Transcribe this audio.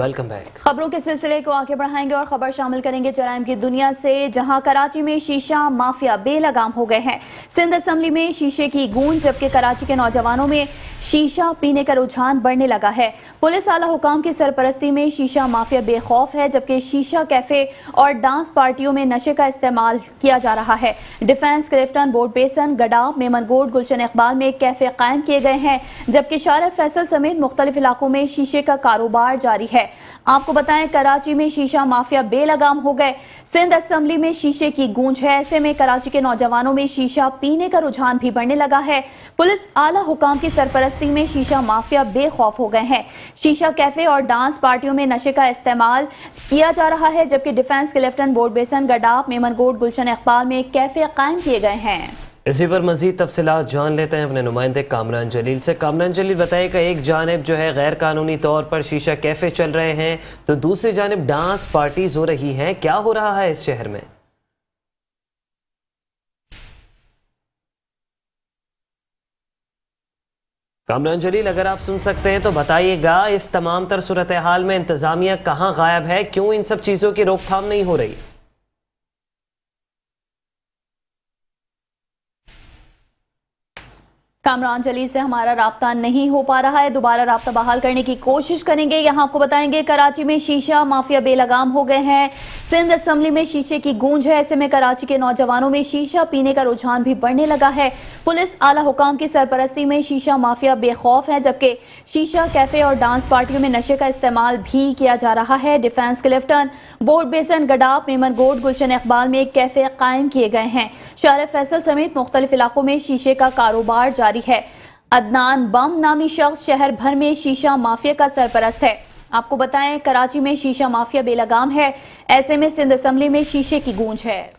welcome back खबरों के सिलसिले को आगे बढ़ाएंगे और खबर शामिल करेंगे जराइम की दुनिया से जहां कराची में शीशा माफिया बेलगाम हो गए हैं सिंध असम्बली में शीशे की गूंज जबकि कराची के नौजवानों में शीशा पीने का रुझान बढ़ने लगा है पुलिस आला हुकाम की सरपरस्ती में शीशा माफिया बेखौफ है जबकि शीशा कैफे और डांस पार्टियों में नशे का इस्तेमाल किया जा रहा है डिफेंस क्रिफ्टन बोर्ड बेसन गडाव मेमनगोड गुलशन इकबाल में कैफे कायम किए गए हैं जबकि शारफ फैसल समेत मुख्तलिफ इलाकों में शीशे का कारोबार जारी है आपको बताएं कराची में शीशा माफिया बेलगाम हो गए सिंध असम्बली में शीशे की गूंज है ऐसे में कराची के नौजवानों में शीशा पीने का रुझान भी बढ़ने लगा है पुलिस आला हुकाम की सरपरस्ती में शीशा माफिया बेखौफ हो गए हैं शीशा कैफे और डांस पार्टियों में नशे का इस्तेमाल किया जा रहा है जबकि डिफेंस के लेफ्टिनेंट बोर्ड बेसन गडाप मेमनगोट गुलशन इकबाल में कैफे कायम किए गए हैं इसी पर मजीद तफसलत जान लेते हैं अपने नुमाइंदे कामरान जलील से कामरान जलील बताइएगा एक जानब जो है गैर कानूनी तौर पर शीशा कैफ़े चल रहे हैं तो दूसरी जानब डांस पार्टीज हो रही हैं क्या हो रहा है इस शहर में कामरान जलील अगर आप सुन सकते हैं तो बताइएगा इस तमाम तर सूरत हाल में इंतज़ामिया कहाँ गायब है क्यों इन सब चीज़ों की रोकथाम नहीं हो रही कामरान जली से हमारा रबता नहीं हो पा रहा है दोबारा रबता बहाल करने की कोशिश करेंगे यहाँ आपको बताएंगे कराची में शीशा माफिया बेलगाम हो गए हैं सिंध असम्बली में शीशे की गूंज है ऐसे में कराची के नौजवानों में शीशा पीने का रुझान भी बढ़ने लगा है पुलिस आला हुकाम की सरपरस्ती में शीशा माफिया बेखौफ है जबकि शीशा कैफे और डांस पार्टियों में नशे का इस्तेमाल भी किया जा रहा है डिफेंस के लेफ्टन बोर्ड बेसन गडाप मेमन गोड गुलशन इकबाल में एक कैफे कायम किए गए हैं शहर फैसल समेत मुख्तलिफ इलाकों में शीशे का कारोबार जारी है अदनान बम नामी शख्स शहर भर में शीशा माफिया का सरपरस्त है आपको बताएं कराची में शीशा माफिया बेलगाम है ऐसे में सिंध असम्बली में शीशे की गूंज है